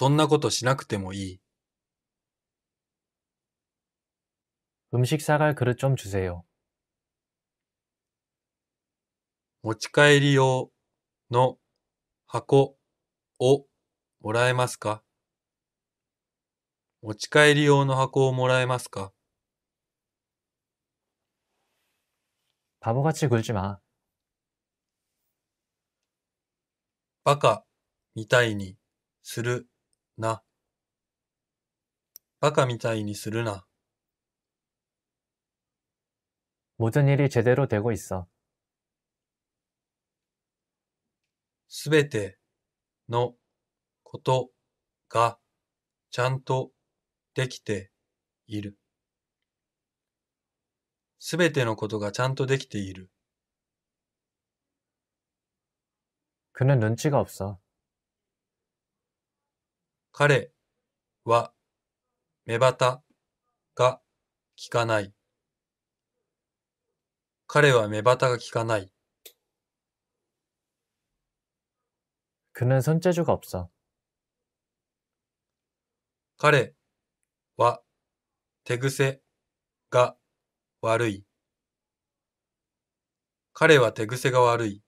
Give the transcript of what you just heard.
そんなことしなくてもいい。음식사갈그릇좀주세요持ち帰り用の箱をもらえますか持ち帰り用の箱をもらえますか바보같이굴지마バカみたいにするな。バカみたいにするな。모든일이제대로되고있어すべてのことがちゃんとできている。すべてのことがちゃんとできている。그는눈치가없어彼は目端が効かない。彼は目端が効かない。그는손재주가없어彼は手癖が悪い。彼は手癖が悪い。